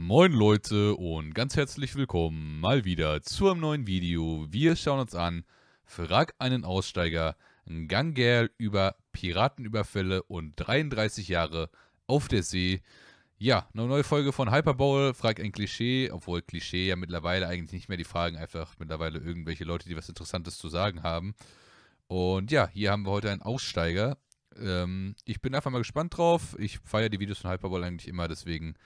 Moin Leute und ganz herzlich willkommen mal wieder zu einem neuen Video. Wir schauen uns an, frag einen Aussteiger, Gangerl über Piratenüberfälle und 33 Jahre auf der See. Ja, eine neue Folge von Hyperbowl, frag ein Klischee, obwohl Klischee ja mittlerweile eigentlich nicht mehr die Fragen, einfach mittlerweile irgendwelche Leute, die was Interessantes zu sagen haben. Und ja, hier haben wir heute einen Aussteiger. Ähm, ich bin einfach mal gespannt drauf. Ich feiere die Videos von Hyperbowl eigentlich immer, deswegen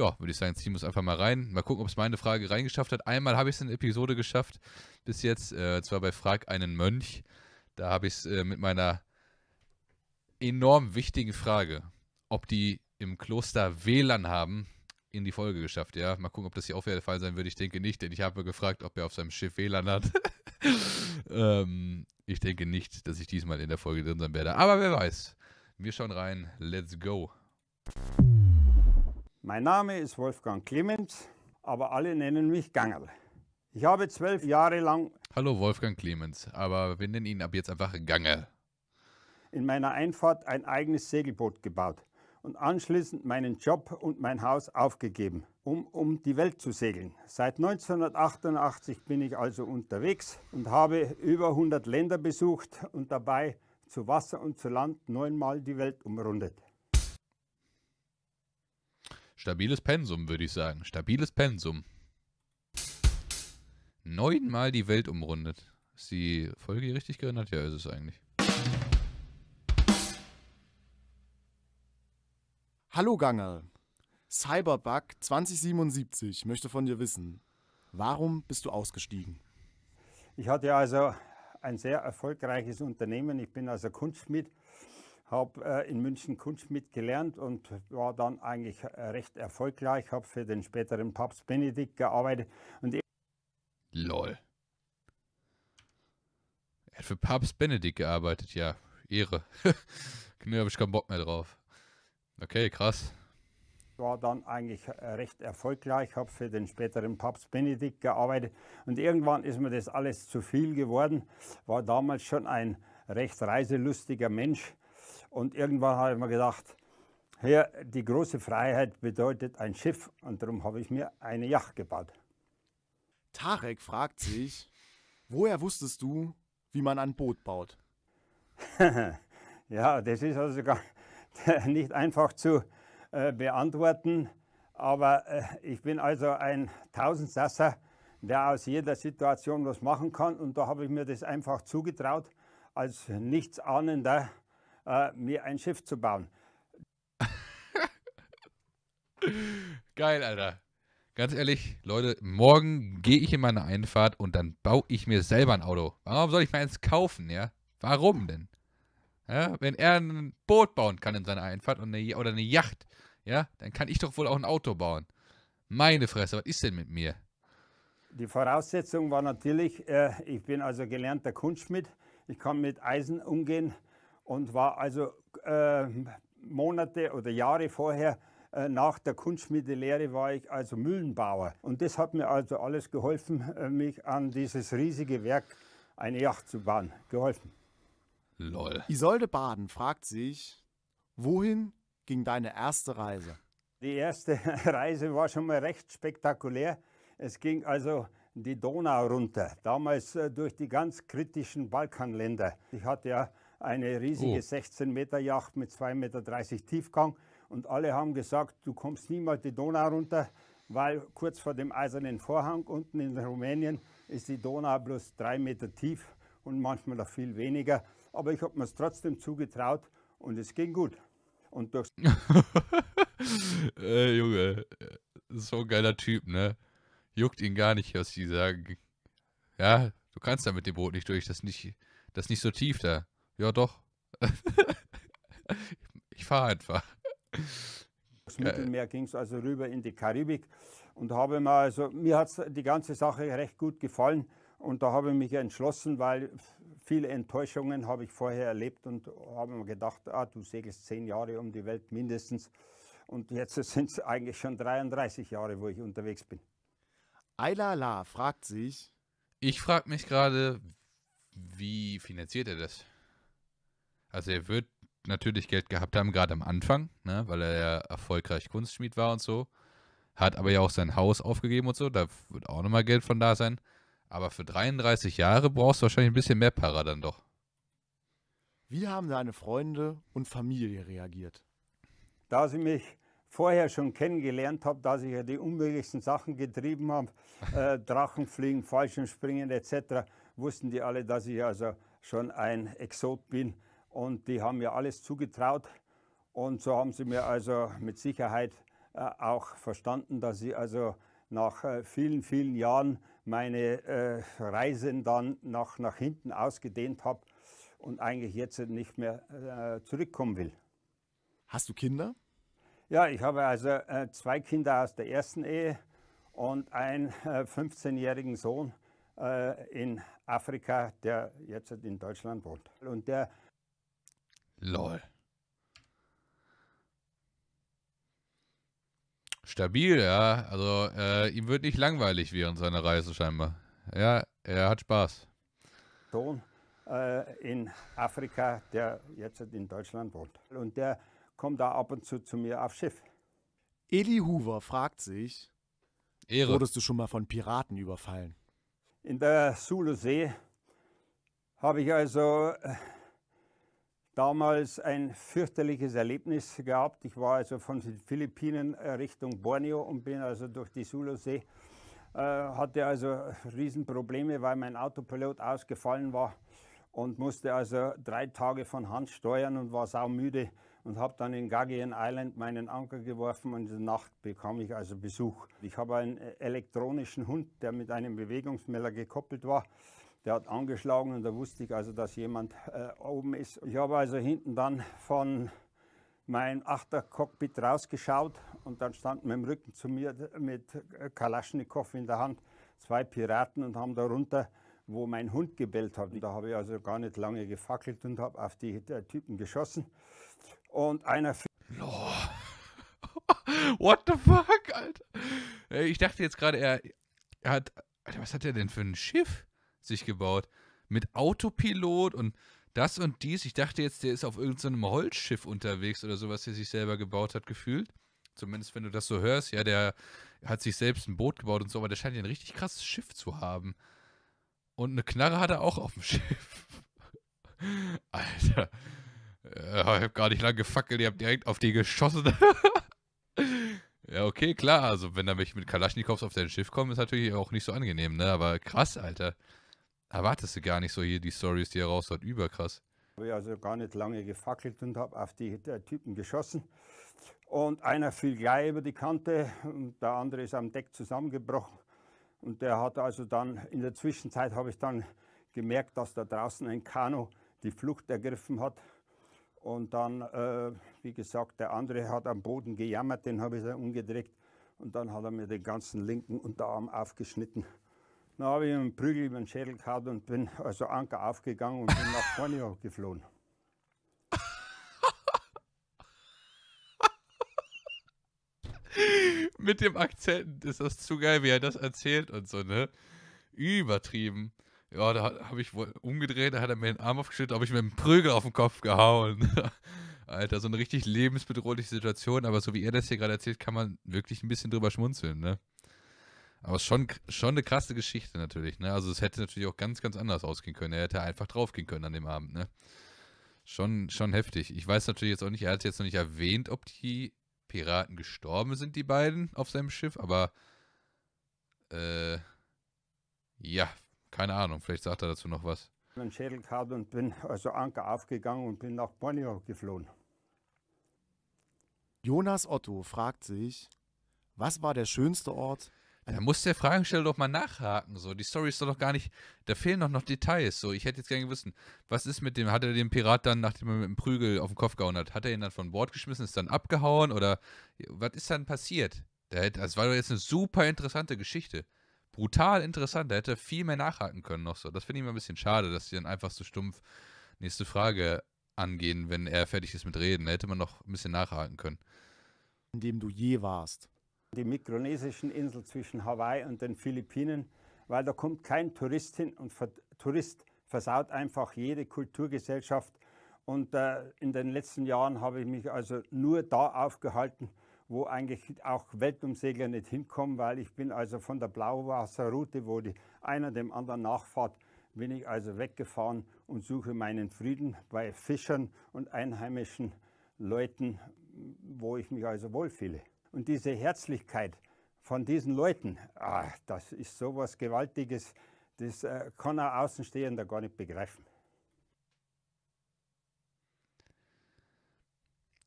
ja, würde ich sagen, ziehen wir es einfach mal rein. Mal gucken, ob es meine Frage reingeschafft hat. Einmal habe ich es in der Episode geschafft bis jetzt, äh, zwar bei Frag einen Mönch. Da habe ich es äh, mit meiner enorm wichtigen Frage, ob die im Kloster WLAN haben, in die Folge geschafft, ja. Mal gucken, ob das hier auch wieder der Fall sein würde. Ich denke nicht, denn ich habe gefragt, ob er auf seinem Schiff WLAN hat. ähm, ich denke nicht, dass ich diesmal in der Folge drin sein werde. Aber wer weiß. Wir schauen rein. Let's go. Mein Name ist Wolfgang Clemens, aber alle nennen mich Gangerl. Ich habe zwölf Jahre lang. Hallo Wolfgang Clemens, aber wir nennen ihn ab jetzt einfach Gangerl. In meiner Einfahrt ein eigenes Segelboot gebaut und anschließend meinen Job und mein Haus aufgegeben, um um die Welt zu segeln. Seit 1988 bin ich also unterwegs und habe über 100 Länder besucht und dabei zu Wasser und zu Land neunmal die Welt umrundet. Stabiles Pensum, würde ich sagen. Stabiles Pensum. Neunmal die Welt umrundet. Ist die Folge hier richtig gerendert? Ja, ist es eigentlich. Hallo Gange. Cyberbug 2077 möchte von dir wissen. Warum bist du ausgestiegen? Ich hatte also ein sehr erfolgreiches Unternehmen. Ich bin also Kunstmitglied habe äh, in München Kunst mitgelernt und war dann eigentlich äh, recht erfolgreich, habe für den späteren Papst Benedikt gearbeitet. Und Lol. Er hat für Papst Benedikt gearbeitet, ja. Ehre. Nö, habe ich keinen Bock mehr drauf. Okay, krass. War dann eigentlich äh, recht erfolgreich, habe für den späteren Papst Benedikt gearbeitet und irgendwann ist mir das alles zu viel geworden. War damals schon ein recht reiselustiger Mensch und irgendwann habe ich mir gedacht, hier, die große Freiheit bedeutet ein Schiff und darum habe ich mir eine Yacht gebaut. Tarek fragt sich, woher wusstest du, wie man ein Boot baut? ja, das ist also gar nicht einfach zu äh, beantworten, aber äh, ich bin also ein Tausendsasser, der aus jeder Situation was machen kann und da habe ich mir das einfach zugetraut als nichtsahnender äh, mir ein Schiff zu bauen. Geil, Alter. Ganz ehrlich, Leute, morgen gehe ich in meine Einfahrt und dann baue ich mir selber ein Auto. Warum soll ich mir eins kaufen, ja? Warum denn? Ja, wenn er ein Boot bauen kann in seiner Einfahrt und eine, oder eine Yacht, ja, dann kann ich doch wohl auch ein Auto bauen. Meine Fresse, was ist denn mit mir? Die Voraussetzung war natürlich, äh, ich bin also gelernter Kunstschmied, ich kann mit Eisen umgehen, und war also äh, Monate oder Jahre vorher äh, nach der Kunstschmiedelehre war ich also Mühlenbauer. Und das hat mir also alles geholfen, äh, mich an dieses riesige Werk, eine Yacht zu bauen, geholfen. Lol. Isolde Baden fragt sich, wohin ging deine erste Reise? Die erste Reise war schon mal recht spektakulär. Es ging also die Donau runter, damals äh, durch die ganz kritischen Balkanländer. Ich hatte ja eine riesige oh. 16 Meter Yacht mit 2,30 Meter Tiefgang. Und alle haben gesagt, du kommst niemals die Donau runter, weil kurz vor dem eisernen Vorhang unten in Rumänien ist die Donau bloß drei Meter tief und manchmal noch viel weniger. Aber ich habe mir es trotzdem zugetraut und es ging gut. Und durchs. äh, Junge, so ein geiler Typ, ne? Juckt ihn gar nicht, was die sagen. Ja, du kannst da mit dem Boot nicht durch, das ist nicht, das ist nicht so tief da. Ja, doch. ich fahre einfach. Das Mittelmeer äh. ging es also rüber in die Karibik und habe mal, also mir hat die ganze Sache recht gut gefallen und da habe ich mich entschlossen, weil viele Enttäuschungen habe ich vorher erlebt und habe mir gedacht, ah, du segelst zehn Jahre um die Welt mindestens und jetzt sind es eigentlich schon 33 Jahre, wo ich unterwegs bin. Ayla La fragt sich. Ich frage mich gerade, wie finanziert er das? Also er wird natürlich Geld gehabt haben, gerade am Anfang, ne, weil er ja erfolgreich Kunstschmied war und so. Hat aber ja auch sein Haus aufgegeben und so, da wird auch nochmal Geld von da sein. Aber für 33 Jahre brauchst du wahrscheinlich ein bisschen mehr Para dann doch. Wie haben deine Freunde und Familie reagiert? Da sie mich vorher schon kennengelernt habe, da sie ja die unmöglichsten Sachen getrieben habe, äh, Drachenfliegen, Fallschirmspringen etc., wussten die alle, dass ich also schon ein Exot bin und die haben mir alles zugetraut und so haben sie mir also mit Sicherheit äh, auch verstanden, dass ich also nach äh, vielen, vielen Jahren meine äh, Reisen dann nach, nach hinten ausgedehnt habe und eigentlich jetzt nicht mehr äh, zurückkommen will. Hast du Kinder? Ja, ich habe also äh, zwei Kinder aus der ersten Ehe und einen 15-jährigen Sohn in Afrika, der jetzt in Deutschland wohnt. Und der Lol. Stabil, ja. Also äh, ihm wird nicht langweilig während seiner Reise scheinbar. Ja, er hat Spaß. Sohn äh, in Afrika, der jetzt in Deutschland wohnt. Und der kommt da ab und zu zu mir aufs Schiff. Eli Hoover fragt sich, Ehre. wurdest du schon mal von Piraten überfallen? In der Sulusee habe ich also... Äh, damals ein fürchterliches Erlebnis gehabt. Ich war also von den Philippinen äh, Richtung Borneo und bin also durch die Sulusee. Äh, hatte also Riesenprobleme, weil mein Autopilot ausgefallen war und musste also drei Tage von Hand steuern und war saumüde und habe dann in Gaggian Island meinen Anker geworfen und in der Nacht bekam ich also Besuch. Ich habe einen äh, elektronischen Hund, der mit einem Bewegungsmelder gekoppelt war der hat angeschlagen und da wusste ich also, dass jemand äh, oben ist. Ich habe also hinten dann von meinem Achtercockpit rausgeschaut und dann standen mit dem Rücken zu mir mit Kalaschnikow in der Hand zwei Piraten und haben darunter wo mein Hund gebellt hat. Und da habe ich also gar nicht lange gefackelt und habe auf die äh, Typen geschossen. Und einer. Oh. What the fuck, Alter? Ich dachte jetzt gerade, er, er hat. Alter, was hat er denn für ein Schiff? sich gebaut. Mit Autopilot und das und dies. Ich dachte jetzt, der ist auf irgendeinem so Holzschiff unterwegs oder sowas, der sich selber gebaut hat, gefühlt. Zumindest wenn du das so hörst. Ja, der hat sich selbst ein Boot gebaut und so, aber der scheint ja ein richtig krasses Schiff zu haben. Und eine Knarre hat er auch auf dem Schiff. Alter. ich hab gar nicht lange gefackelt, ihr habt direkt auf die geschossen. ja, okay, klar. Also, wenn da mich mit Kalaschnikows auf dein Schiff kommen, ist natürlich auch nicht so angenehm, ne? Aber krass, Alter erwartest du gar nicht so hier die Stories, die er raushaut, überkrass. Ich Habe also gar nicht lange gefackelt und habe auf die äh, Typen geschossen. Und einer fiel gleich über die Kante und der andere ist am Deck zusammengebrochen. Und der hat also dann, in der Zwischenzeit habe ich dann gemerkt, dass da draußen ein Kano die Flucht ergriffen hat. Und dann, äh, wie gesagt, der andere hat am Boden gejammert, den habe ich dann umgedreht. Und dann hat er mir den ganzen linken Unterarm aufgeschnitten. Dann habe ich einen Prügel über den Schädel gehabt und bin also Anker aufgegangen und bin nach vorne geflohen. Mit dem Akzent ist das zu geil, wie er das erzählt und so, ne? Übertrieben. Ja, da habe ich wohl umgedreht, da hat er mir den Arm aufgeschüttet, habe ich mir einen Prügel auf den Kopf gehauen. Alter, so eine richtig lebensbedrohliche Situation, aber so wie er das hier gerade erzählt, kann man wirklich ein bisschen drüber schmunzeln, ne? Aber es ist schon, schon eine krasse Geschichte natürlich, ne? Also es hätte natürlich auch ganz, ganz anders ausgehen können. Er hätte einfach draufgehen können an dem Abend, ne? Schon, schon heftig. Ich weiß natürlich jetzt auch nicht, er hat jetzt noch nicht erwähnt, ob die Piraten gestorben sind, die beiden, auf seinem Schiff, aber äh, ja, keine Ahnung, vielleicht sagt er dazu noch was. Ich habe einen Schädel gehabt und bin also Anker aufgegangen und bin nach Borneo geflohen. Jonas Otto fragt sich, was war der schönste Ort, da muss der Fragesteller doch mal nachhaken. So, die Story ist doch noch gar nicht. Da fehlen doch noch Details. So, ich hätte jetzt gerne gewusst, was ist mit dem. Hat er den Pirat dann, nachdem er mit dem Prügel auf den Kopf gehauen hat, hat er ihn dann von Bord geschmissen, ist dann abgehauen oder was ist dann passiert? Da das war doch jetzt eine super interessante Geschichte. Brutal interessant. Da hätte er viel mehr nachhaken können noch so. Das finde ich mal ein bisschen schade, dass die dann einfach so stumpf nächste Frage angehen, wenn er fertig ist mit Reden. Da hätte man noch ein bisschen nachhaken können. In dem du je warst die mikronesischen Insel zwischen Hawaii und den Philippinen, weil da kommt kein Tourist hin und Ver Tourist versaut einfach jede Kulturgesellschaft. Und äh, in den letzten Jahren habe ich mich also nur da aufgehalten, wo eigentlich auch Weltumsegler nicht hinkommen, weil ich bin also von der Blauwasserroute, wo die einer dem anderen nachfahrt, bin ich also weggefahren und suche meinen Frieden bei Fischern und einheimischen Leuten, wo ich mich also wohlfühle. Und diese Herzlichkeit von diesen Leuten, ach, das ist so was Gewaltiges, das äh, kann ein Außenstehender gar nicht begreifen.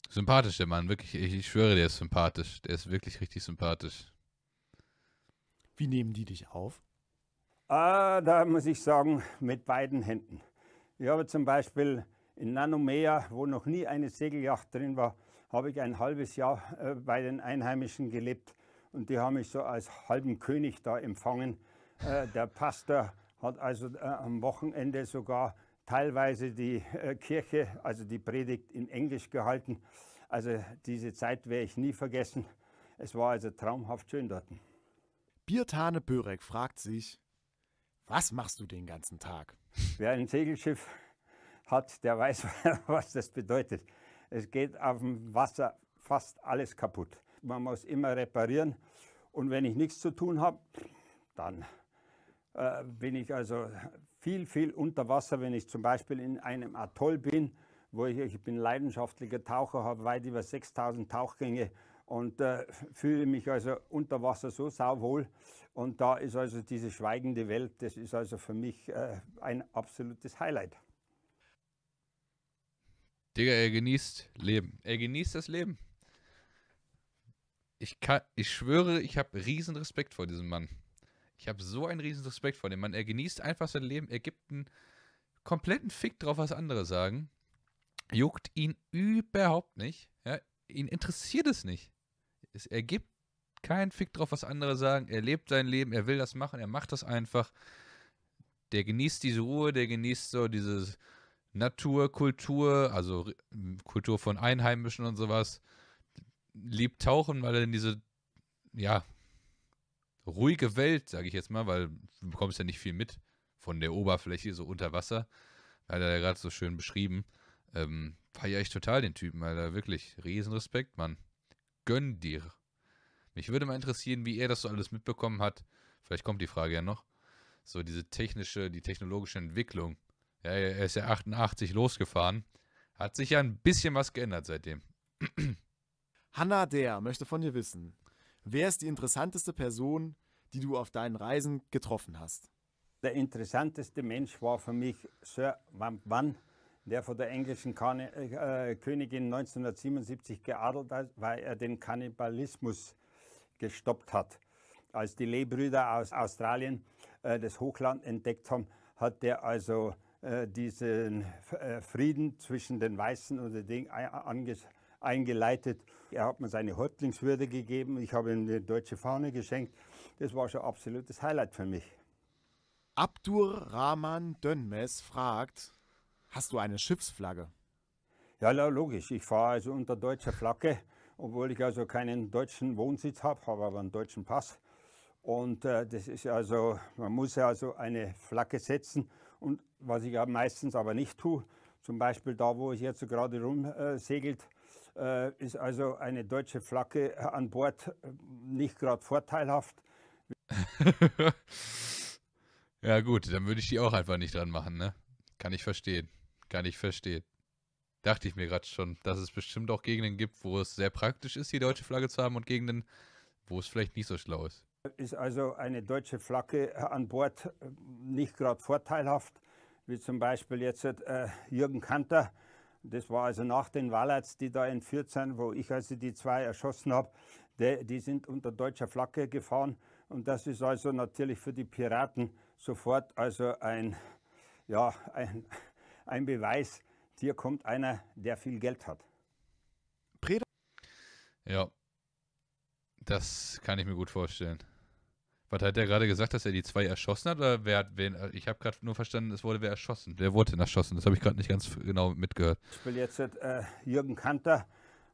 Sympathisch, der Mann, wirklich. Ich, ich schwöre, der ist sympathisch. Der ist wirklich richtig sympathisch. Wie nehmen die dich auf? Ah, da muss ich sagen, mit beiden Händen. Ich habe zum Beispiel in Nanomea, wo noch nie eine Segeljacht drin war, habe ich ein halbes Jahr äh, bei den Einheimischen gelebt und die haben mich so als halben König da empfangen. Äh, der Pastor hat also äh, am Wochenende sogar teilweise die Kirche, also die Predigt in Englisch gehalten. Also diese Zeit werde ich nie vergessen. Es war also traumhaft schön dort. Birtane Börek fragt sich, was machst du den ganzen Tag? Wer ein Segelschiff hat, der weiß, was das bedeutet. Es geht auf dem Wasser fast alles kaputt. Man muss immer reparieren. Und wenn ich nichts zu tun habe, dann äh, bin ich also viel, viel unter Wasser, wenn ich zum Beispiel in einem Atoll bin, wo ich, ich bin leidenschaftlicher Taucher, habe weit über 6000 Tauchgänge und äh, fühle mich also unter Wasser so sauwohl. Und da ist also diese schweigende Welt, das ist also für mich äh, ein absolutes Highlight. Digga, er genießt Leben. Er genießt das Leben. Ich, kann, ich schwöre, ich habe riesen Respekt vor diesem Mann. Ich habe so einen riesen Respekt vor dem Mann. Er genießt einfach sein Leben. Er gibt einen kompletten Fick drauf, was andere sagen. Juckt ihn überhaupt nicht. Ja, ihn interessiert es nicht. Es, er gibt keinen Fick drauf, was andere sagen. Er lebt sein Leben. Er will das machen. Er macht das einfach. Der genießt diese Ruhe. Der genießt so dieses Naturkultur, also Kultur von Einheimischen und sowas, liebt Tauchen, weil er in diese, ja, ruhige Welt, sage ich jetzt mal, weil du bekommst ja nicht viel mit von der Oberfläche, so unter Wasser, hat er ja gerade so schön beschrieben, ähm, feiere ich total den Typen, weil er wirklich, Riesenrespekt, Mann. Gönn dir. Mich würde mal interessieren, wie er das so alles mitbekommen hat. Vielleicht kommt die Frage ja noch. So diese technische, die technologische Entwicklung ja, er ist ja 88 losgefahren. Hat sich ja ein bisschen was geändert seitdem. Hanna Der möchte von dir wissen, wer ist die interessanteste Person, die du auf deinen Reisen getroffen hast? Der interessanteste Mensch war für mich Sir Van der von der englischen kan äh, Königin 1977 geadelt hat, weil er den Kannibalismus gestoppt hat. Als die Lehbrüder aus Australien äh, das Hochland entdeckt haben, hat der also äh, diesen äh, Frieden zwischen den Weißen und den Dingen eingeleitet. Er hat mir seine Häuptlingswürde gegeben. Ich habe ihm die deutsche Fahne geschenkt. Das war schon ein absolutes Highlight für mich. Abdur Rahman Dönmes fragt, hast du eine Schiffsflagge? Ja, logisch. Ich fahre also unter deutscher Flagge, obwohl ich also keinen deutschen Wohnsitz habe, habe aber einen deutschen Pass. Und äh, das ist also, man muss ja also eine Flagge setzen und was ich ja meistens aber nicht tue. Zum Beispiel da, wo es jetzt so gerade rumsegelt, äh, äh, ist also eine deutsche Flagge an Bord äh, nicht gerade vorteilhaft. ja gut, dann würde ich die auch einfach nicht dran machen, ne? Kann ich verstehen. Kann ich verstehen. Dachte ich mir gerade schon, dass es bestimmt auch Gegenden gibt, wo es sehr praktisch ist, die deutsche Flagge zu haben und Gegenden, wo es vielleicht nicht so schlau ist. Ist also eine deutsche Flagge an Bord äh, nicht gerade vorteilhaft wie zum Beispiel jetzt äh, Jürgen Kanter, das war also nach den Wallats, die da entführt sind, wo ich also die zwei erschossen habe, die, die sind unter deutscher Flagge gefahren. Und das ist also natürlich für die Piraten sofort also ein, ja, ein, ein Beweis, hier kommt einer, der viel Geld hat. Ja, das kann ich mir gut vorstellen. Was hat er gerade gesagt, dass er die zwei erschossen hat? Oder wer hat wen? Äh, ich habe gerade nur verstanden, es wurde wer erschossen. Wer wurde denn erschossen? Das habe ich gerade nicht ganz genau mitgehört. Ich will jetzt äh, Jürgen Kanter.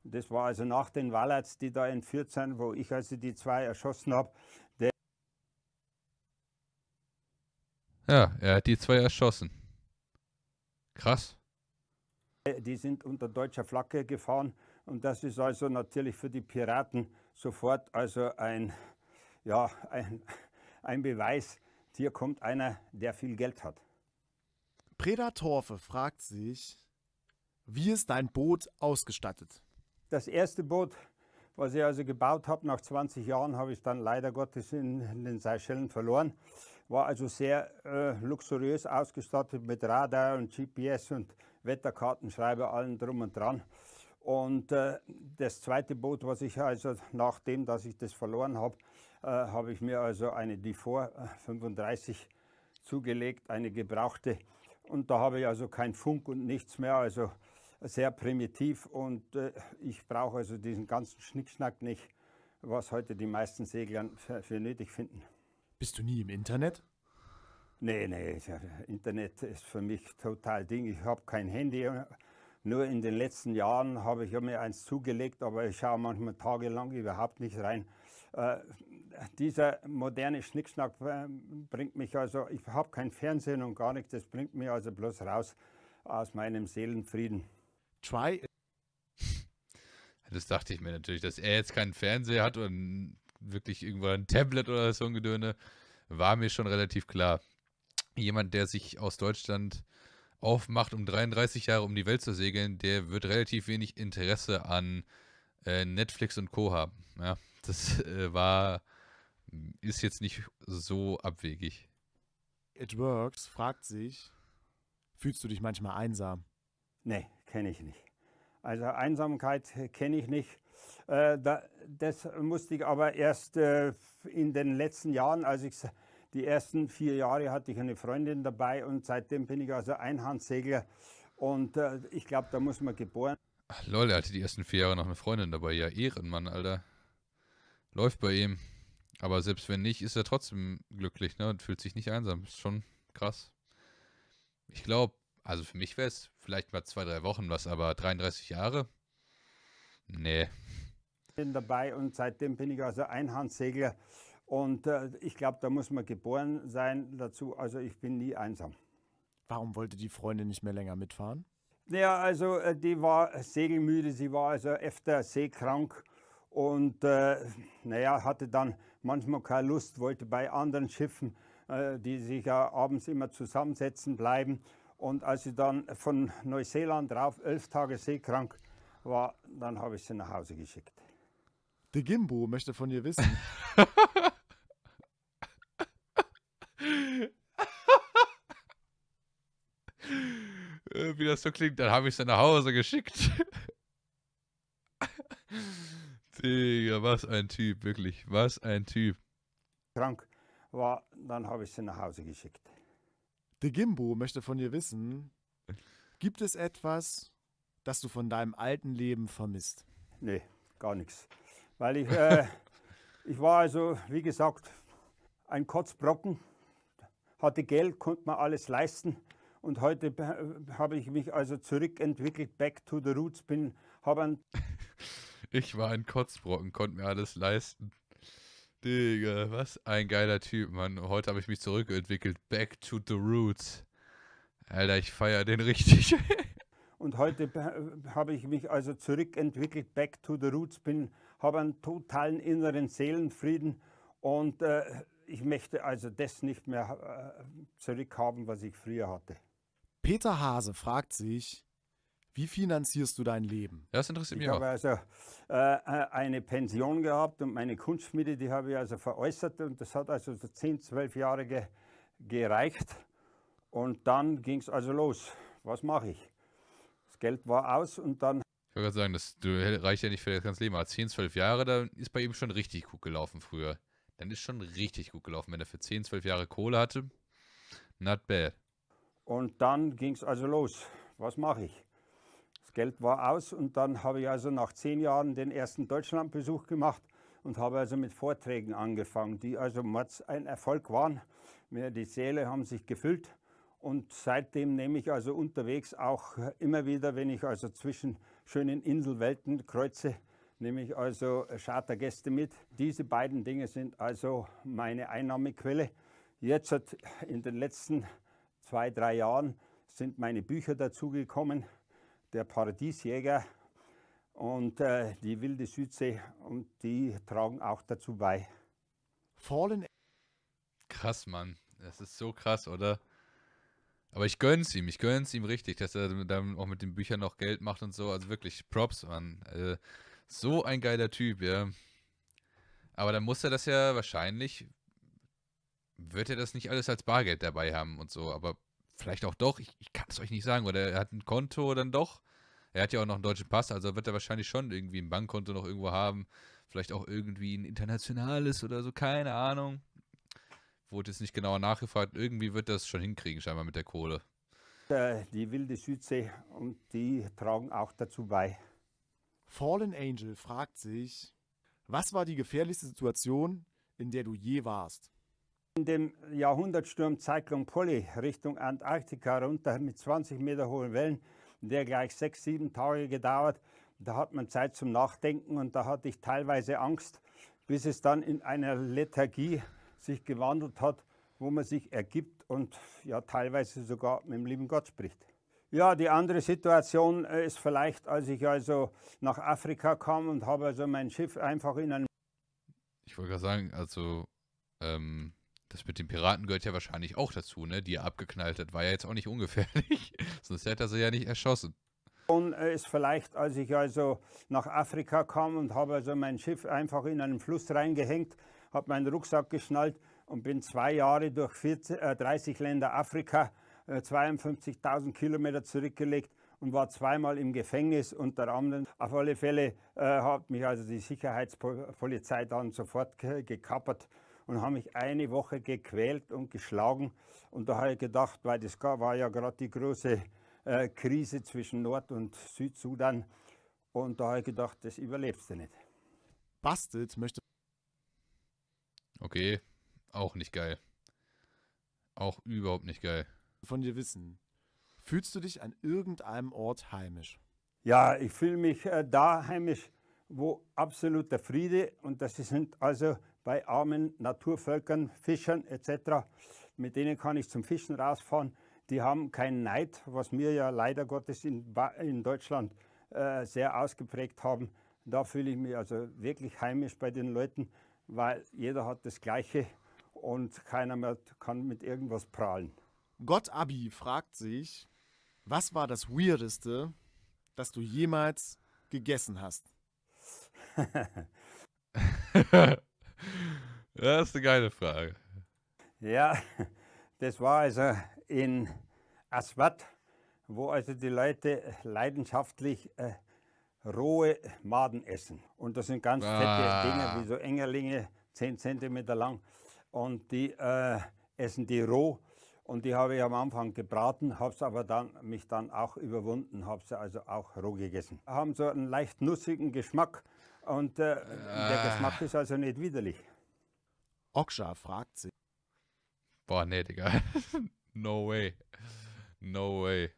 Das war also nach den Wallats, die da entführt sind, wo ich also die zwei erschossen habe. Ja, er hat die zwei erschossen. Krass. Die sind unter deutscher Flagge gefahren und das ist also natürlich für die Piraten sofort also ein ja, ein, ein Beweis, hier kommt einer, der viel Geld hat. Predatorfe fragt sich, wie ist dein Boot ausgestattet? Das erste Boot, was ich also gebaut habe, nach 20 Jahren habe ich dann leider Gottes in den Seychellen verloren. War also sehr äh, luxuriös ausgestattet mit Radar und GPS und Wetterkartenschreiber, allem drum und dran. Und äh, das zweite Boot, was ich also nachdem, dass ich das verloren habe, äh, habe ich mir also eine D4 35 äh, zugelegt, eine gebrauchte. Und da habe ich also keinen Funk und nichts mehr, also sehr primitiv. Und äh, ich brauche also diesen ganzen Schnickschnack nicht, was heute die meisten Segler für, für nötig finden. Bist du nie im Internet? Nee, nee, Internet ist für mich total Ding. Ich habe kein Handy äh, nur in den letzten Jahren habe ich mir eins zugelegt, aber ich schaue manchmal tagelang überhaupt nicht rein. Äh, dieser moderne Schnickschnack äh, bringt mich also, ich habe kein Fernsehen und gar nichts, das bringt mich also bloß raus aus meinem Seelenfrieden. Try. Das dachte ich mir natürlich, dass er jetzt keinen Fernseher hat und wirklich irgendwo ein Tablet oder so ein Gedöne, war mir schon relativ klar. Jemand, der sich aus Deutschland aufmacht, um 33 Jahre um die Welt zu segeln, der wird relativ wenig Interesse an äh, Netflix und Co. haben. Ja, das äh, war, ist jetzt nicht so abwegig. It Works fragt sich, fühlst du dich manchmal einsam? Nee, kenne ich nicht. Also Einsamkeit kenne ich nicht. Äh, da, das musste ich aber erst äh, in den letzten Jahren, als ich die ersten vier Jahre hatte ich eine Freundin dabei und seitdem bin ich also Einhandsegler. Und äh, ich glaube, da muss man geboren. Ach, lol, er hatte die ersten vier Jahre noch eine Freundin dabei. Ja, Ehrenmann, Alter. Läuft bei ihm. Aber selbst wenn nicht, ist er trotzdem glücklich, ne? Und fühlt sich nicht einsam. Ist schon krass. Ich glaube, also für mich wäre es vielleicht mal zwei, drei Wochen was, aber 33 Jahre? Nee. Bin dabei und seitdem bin ich also Einhandsegler. Und äh, ich glaube, da muss man geboren sein dazu. Also ich bin nie einsam. Warum wollte die Freundin nicht mehr länger mitfahren? Naja, also äh, die war segelmüde, sie war also öfter seekrank und äh, naja, hatte dann manchmal keine Lust, wollte bei anderen Schiffen, äh, die sich ja abends immer zusammensetzen bleiben. Und als sie dann von Neuseeland rauf elf Tage seekrank war, dann habe ich sie nach Hause geschickt. De Gimbo möchte von dir wissen. wie das so klingt, dann habe ich sie nach Hause geschickt. Digga, was ein Typ, wirklich. Was ein Typ. Krank war, dann habe ich sie nach Hause geschickt. De Gimbo möchte von dir wissen, gibt es etwas, das du von deinem alten Leben vermisst? Nee, gar nichts. Weil ich, äh, ich war also, wie gesagt, ein Kotzbrocken, hatte Geld, konnte mir alles leisten. Und heute äh, habe ich mich also zurückentwickelt, back to the roots, bin, habe Ich war ein Kotzbrocken, konnte mir alles leisten. Digga, was ein geiler Typ, Mann. Heute habe ich mich zurückentwickelt, back to the roots. Alter, ich feiere den richtig. Und heute äh, habe ich mich also zurückentwickelt, back to the roots, bin, habe einen totalen inneren Seelenfrieden und äh, ich möchte also das nicht mehr äh, zurückhaben, was ich früher hatte. Peter Hase fragt sich, wie finanzierst du dein Leben? Das interessiert mich ich auch. Ich habe also äh, äh, eine Pension gehabt und meine Kunstschmiede, die habe ich also veräußert und das hat also so 10, 12 Jahre ge gereicht. Und dann ging es also los. Was mache ich? Das Geld war aus und dann. Ich wollte gerade sagen, das reicht ja nicht für das ganze Leben. Aber 10, 12 Jahre, da ist bei ihm schon richtig gut gelaufen früher. Dann ist schon richtig gut gelaufen, wenn er für 10, 12 Jahre Kohle hatte. Not bad. Und dann ging es also los. Was mache ich? Das Geld war aus und dann habe ich also nach zehn Jahren den ersten Deutschlandbesuch gemacht und habe also mit Vorträgen angefangen, die also ein Erfolg waren. Mir die Säle haben sich gefüllt und seitdem nehme ich also unterwegs auch immer wieder, wenn ich also zwischen schönen Inselwelten kreuze, nehme ich also Chartergäste mit. Diese beiden Dinge sind also meine Einnahmequelle. Jetzt hat in den letzten Jahren zwei, drei Jahren sind meine Bücher dazugekommen, der Paradiesjäger und äh, die wilde Südsee und die tragen auch dazu bei. Fallen. Krass, Mann. Das ist so krass, oder? Aber ich gönn's ihm, ich gönn's ihm richtig, dass er dann auch mit den Büchern noch Geld macht und so. Also wirklich, Props, Mann. Also, so ein geiler Typ, ja. Aber dann muss er das ja wahrscheinlich wird er das nicht alles als Bargeld dabei haben und so, aber vielleicht auch doch, ich, ich kann es euch nicht sagen, weil er hat ein Konto dann doch. Er hat ja auch noch einen deutschen Pass, also wird er wahrscheinlich schon irgendwie ein Bankkonto noch irgendwo haben. Vielleicht auch irgendwie ein internationales oder so, keine Ahnung. Wurde jetzt nicht genauer nachgefragt. Irgendwie wird das schon hinkriegen, scheinbar mit der Kohle. Die wilde Südsee und die tragen auch dazu bei. Fallen Angel fragt sich, was war die gefährlichste Situation, in der du je warst? In dem Jahrhundertsturm Zyklon Polly Richtung Antarktika runter mit 20 Meter hohen Wellen, der gleich sechs, sieben Tage gedauert, da hat man Zeit zum Nachdenken und da hatte ich teilweise Angst, bis es dann in einer Lethargie sich gewandelt hat, wo man sich ergibt und ja teilweise sogar mit dem lieben Gott spricht. Ja, die andere Situation äh, ist vielleicht, als ich also nach Afrika kam und habe also mein Schiff einfach in einem... Ich wollte gerade sagen, also ähm, das mit den Piraten gehört ja wahrscheinlich auch dazu, ne? Die er abgeknallt hat. War ja jetzt auch nicht ungefährlich. Sonst hätte er sie ja nicht erschossen ist vielleicht, als ich also nach Afrika kam und habe also mein Schiff einfach in einen Fluss reingehängt, habe meinen Rucksack geschnallt und bin zwei Jahre durch 40, äh, 30 Länder Afrika, äh, 52.000 Kilometer zurückgelegt und war zweimal im Gefängnis unter anderem. Auf alle Fälle äh, hat mich also die Sicherheitspolizei dann sofort gekappert und haben mich eine Woche gequält und geschlagen. Und da habe ich gedacht, weil das war ja gerade die große äh, Krise zwischen Nord- und Südsudan. Und da habe ich gedacht, das überlebst du nicht. Bastelt möchte. Okay, auch nicht geil. Auch überhaupt nicht geil. Von dir wissen. Fühlst du dich an irgendeinem Ort heimisch? Ja, ich fühle mich äh, da heimisch, wo absoluter Friede und das sind also bei armen Naturvölkern, Fischern etc., mit denen kann ich zum Fischen rausfahren. Die haben keinen Neid, was wir ja leider Gottes in, in Deutschland äh, sehr ausgeprägt haben. Da fühle ich mich also wirklich heimisch bei den Leuten, weil jeder hat das Gleiche und keiner mehr kann mit irgendwas prahlen. Gott Abi fragt sich, was war das Weirdeste, das du jemals gegessen hast? Das ist eine geile Frage. Ja, das war also in Aswad, wo also die Leute leidenschaftlich äh, rohe Maden essen. Und das sind ganz ah. fette Dinge, wie so Engerlinge, 10 cm lang. Und die äh, essen die roh. Und die habe ich am Anfang gebraten, habe es aber dann, mich dann auch überwunden, habe sie also auch roh gegessen. Haben so einen leicht nussigen Geschmack und äh, ah. der Geschmack ist also nicht widerlich. Oksha fragt sich. Boah, nee, Digga. no way. No way.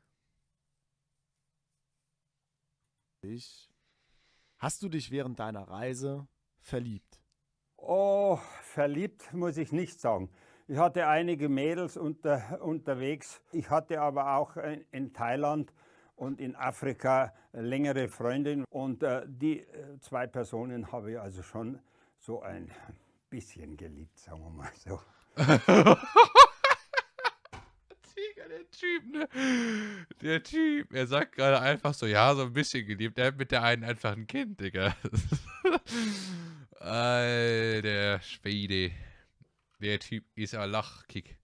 Ich. Hast du dich während deiner Reise verliebt? Oh, verliebt muss ich nicht sagen. Ich hatte einige Mädels unter, unterwegs. Ich hatte aber auch in, in Thailand und in Afrika längere Freundinnen. Und äh, die äh, zwei Personen habe ich also schon so ein bisschen geliebt, sagen wir mal so. der Typ, ne? Der Typ, er sagt gerade einfach so, ja, so ein bisschen geliebt. Er hat mit der einen einfach ein Kind, Digga. Alter Schwede. Der Typ ist ein Lachkick.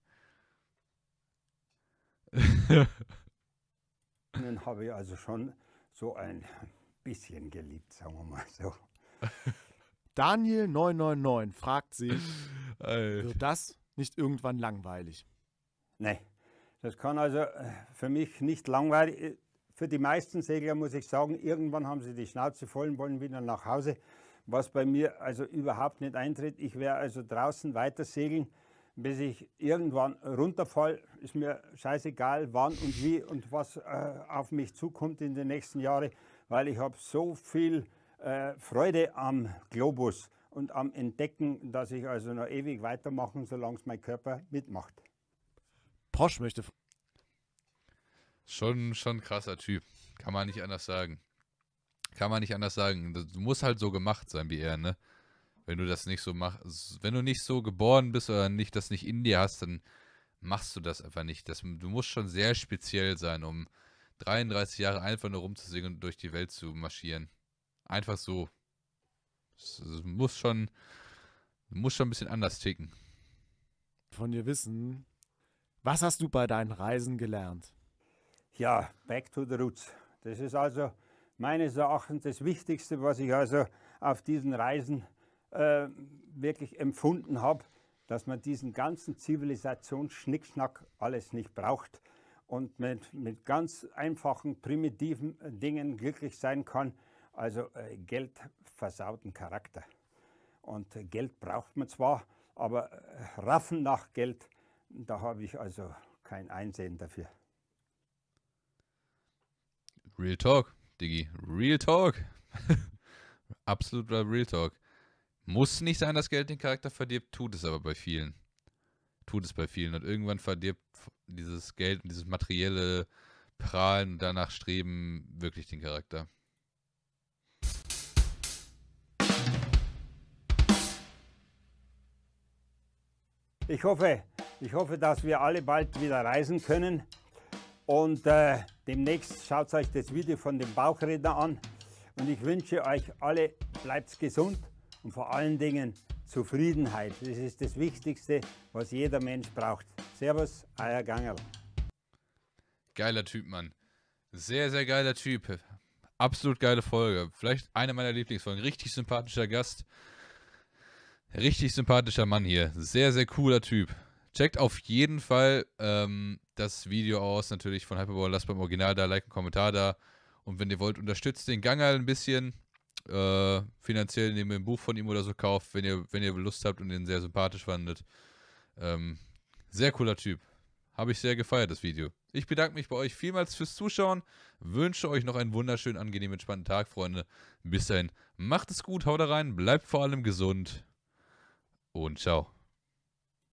Dann habe ich also schon so ein bisschen geliebt, sagen wir mal so. Daniel999 fragt sich, wird das nicht irgendwann langweilig? Nein, das kann also äh, für mich nicht langweilig. Äh, für die meisten Segler muss ich sagen, irgendwann haben sie die Schnauze voll und wollen wieder nach Hause, was bei mir also überhaupt nicht eintritt. Ich werde also draußen weiter segeln, bis ich irgendwann runterfall. Ist mir scheißegal, wann und wie und was äh, auf mich zukommt in den nächsten Jahren, weil ich habe so viel äh, Freude am Globus und am Entdecken, dass ich also noch ewig weitermachen, solange es mein Körper mitmacht. Porsche möchte. Schon, schon krasser Typ. Kann man nicht anders sagen. Kann man nicht anders sagen. Du musst halt so gemacht sein wie er, ne? Wenn du das nicht so machst, wenn du nicht so geboren bist oder nicht das nicht in dir hast, dann machst du das einfach nicht. Das, du musst schon sehr speziell sein, um 33 Jahre einfach nur rumzusingen und durch die Welt zu marschieren. Einfach so. Es muss schon, muss schon ein bisschen anders ticken. Von dir wissen, was hast du bei deinen Reisen gelernt? Ja, back to the roots. Das ist also meines Erachtens das Wichtigste, was ich also auf diesen Reisen äh, wirklich empfunden habe, dass man diesen ganzen Zivilisationsschnickschnack alles nicht braucht und mit, mit ganz einfachen, primitiven Dingen glücklich sein kann, also äh, Geld versaut den Charakter. Und äh, Geld braucht man zwar, aber äh, raffen nach Geld, da habe ich also kein Einsehen dafür. Real Talk, Diggi. Real Talk. Absoluter Real Talk. Muss nicht sein, dass Geld den Charakter verdirbt, tut es aber bei vielen. Tut es bei vielen. Und irgendwann verdirbt dieses Geld und dieses materielle Prahlen und danach Streben wirklich den Charakter. Ich hoffe, ich hoffe, dass wir alle bald wieder reisen können. Und äh, demnächst schaut euch das Video von dem Bauchredner an. Und ich wünsche euch alle, bleibt gesund und vor allen Dingen Zufriedenheit. Das ist das Wichtigste, was jeder Mensch braucht. Servus, euer Gangerl. Geiler Typ, Mann. Sehr, sehr geiler Typ. Absolut geile Folge. Vielleicht eine meiner Lieblingsfolgen. Richtig sympathischer Gast. Richtig sympathischer Mann hier. Sehr, sehr cooler Typ. Checkt auf jeden Fall ähm, das Video aus, natürlich von Hyperball. Lasst beim Original da, Like einen Kommentar da. Und wenn ihr wollt, unterstützt den Gangal ein bisschen. Äh, finanziell, indem ihr ein Buch von ihm oder so kauft, wenn ihr, wenn ihr Lust habt und ihn sehr sympathisch fandet. Ähm, sehr cooler Typ. Habe ich sehr gefeiert, das Video. Ich bedanke mich bei euch vielmals fürs Zuschauen. Wünsche euch noch einen wunderschönen, angenehmen, entspannten Tag, Freunde. Bis dahin, macht es gut, haut rein, bleibt vor allem gesund. And so.